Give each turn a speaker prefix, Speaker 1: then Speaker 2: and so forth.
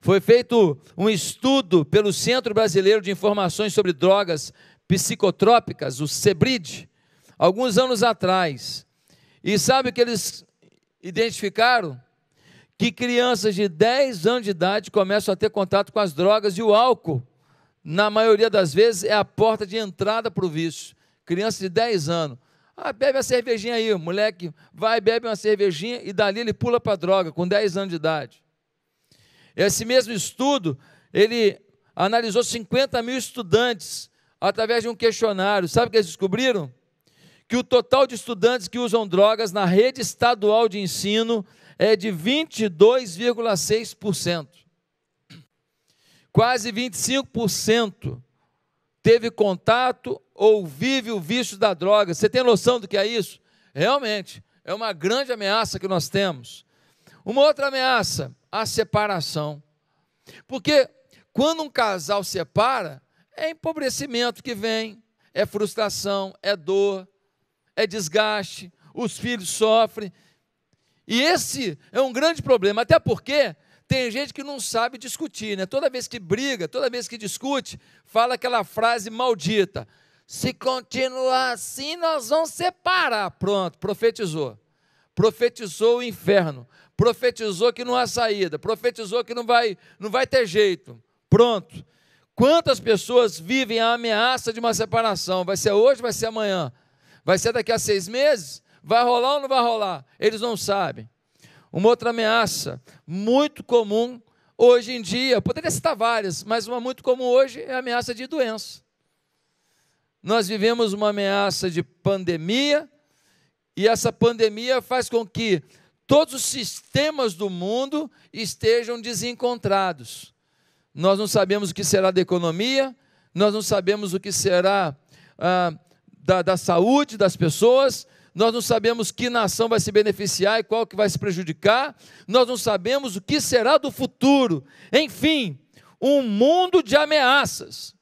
Speaker 1: Foi feito um estudo pelo Centro Brasileiro de Informações sobre Drogas Psicotrópicas, o CEBRID, alguns anos atrás. E sabe o que eles identificaram? Que crianças de 10 anos de idade começam a ter contato com as drogas e o álcool, na maioria das vezes, é a porta de entrada para o vício. Criança de 10 anos. Ah, bebe a cervejinha aí, moleque. Vai, bebe uma cervejinha e dali ele pula para a droga, com 10 anos de idade. Esse mesmo estudo, ele analisou 50 mil estudantes através de um questionário. Sabe o que eles descobriram? Que o total de estudantes que usam drogas na rede estadual de ensino é de 22,6%. Quase 25% teve contato ou vive o vício da droga. Você tem noção do que é isso? Realmente, é uma grande ameaça que nós temos. Uma outra ameaça, a separação. Porque quando um casal separa, é empobrecimento que vem, é frustração, é dor, é desgaste, os filhos sofrem. E esse é um grande problema, até porque tem gente que não sabe discutir, né? Toda vez que briga, toda vez que discute, fala aquela frase maldita: se continuar assim, nós vamos separar. Pronto, profetizou profetizou o inferno, profetizou que não há saída, profetizou que não vai, não vai ter jeito. Pronto. Quantas pessoas vivem a ameaça de uma separação? Vai ser hoje, vai ser amanhã? Vai ser daqui a seis meses? Vai rolar ou não vai rolar? Eles não sabem. Uma outra ameaça muito comum hoje em dia, poderia citar várias, mas uma muito comum hoje é a ameaça de doença. Nós vivemos uma ameaça de pandemia, e essa pandemia faz com que todos os sistemas do mundo estejam desencontrados. Nós não sabemos o que será da economia, nós não sabemos o que será ah, da, da saúde das pessoas, nós não sabemos que nação vai se beneficiar e qual que vai se prejudicar, nós não sabemos o que será do futuro. Enfim, um mundo de ameaças.